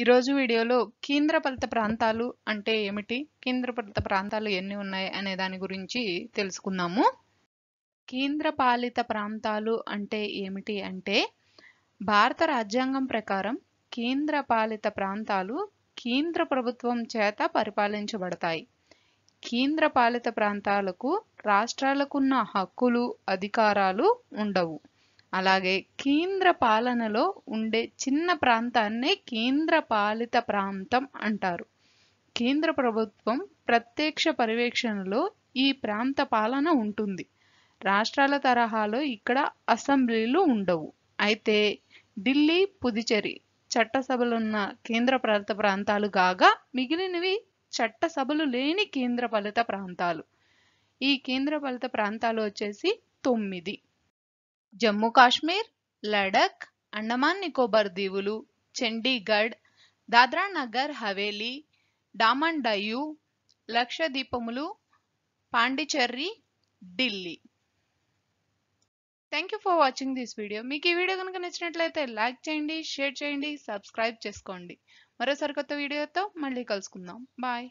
ఈరోజు వీడియోలో కేంద్రపాలిత ప్రాంతాలు అంటే ఏమిటి కేంద్రపాలిత ప్రాంతాలు ఎన్ని ఉన్నాయి అనే దాని గురించి తెలుసుకుందాము కేంద్రపాలిత ప్రాంతాలు అంటే ఏమిటి అంటే భారత రాజ్యాంగం ప్రకారం కేంద్రపాలిత ప్రాంతాలు కేంద్ర ప్రభుత్వం చేత పరిపాలించబడతాయి కేంద్రపాలిత ప్రాంతాలకు రాష్ట్రాలకున్న హక్కులు అధికారాలు ఉండవు అలాగే కేంద్ర పాలనలో ఉండే చిన్న ప్రాంతాన్నే కేంద్ర పాలిత ప్రాంతం అంటారు కేంద్ర ప్రభుత్వం ప్రత్యక్ష పర్యవేక్షణలో ఈ ప్రాంత పాలన ఉంటుంది రాష్ట్రాల తరహాలో ఇక్కడ అసెంబ్లీలు ఉండవు అయితే ఢిల్లీ పుదుచేరి చట్టసభలున్న కేంద్ర పాలిత ప్రాంతాలు కాగా మిగిలినవి చట్టసభలు లేని కేంద్ర పాలిత ప్రాంతాలు ఈ కేంద్ర పాలిత ప్రాంతాలు వచ్చేసి తొమ్మిది జమ్మూ కాశ్మీర్ లడక్, అండమాన్ నికోబార్ దీవులు, చండీగఢ్, దాద్రా నగర్ హవేలీ, డామన్ లక్ష లక్షద్వీపములు, Pondicherry, Delhi. Thank you for watching this video మీకు ఈ వీడియో కనుక నచ్చినట్లయితే లైక్ చేయండి షేర్ చేయండి సబ్స్క్రైబ్ చేసుకోండి మరోసారి కొత్త వీడియోతో మళ్ళీ కలుసుకుందాం బాయ్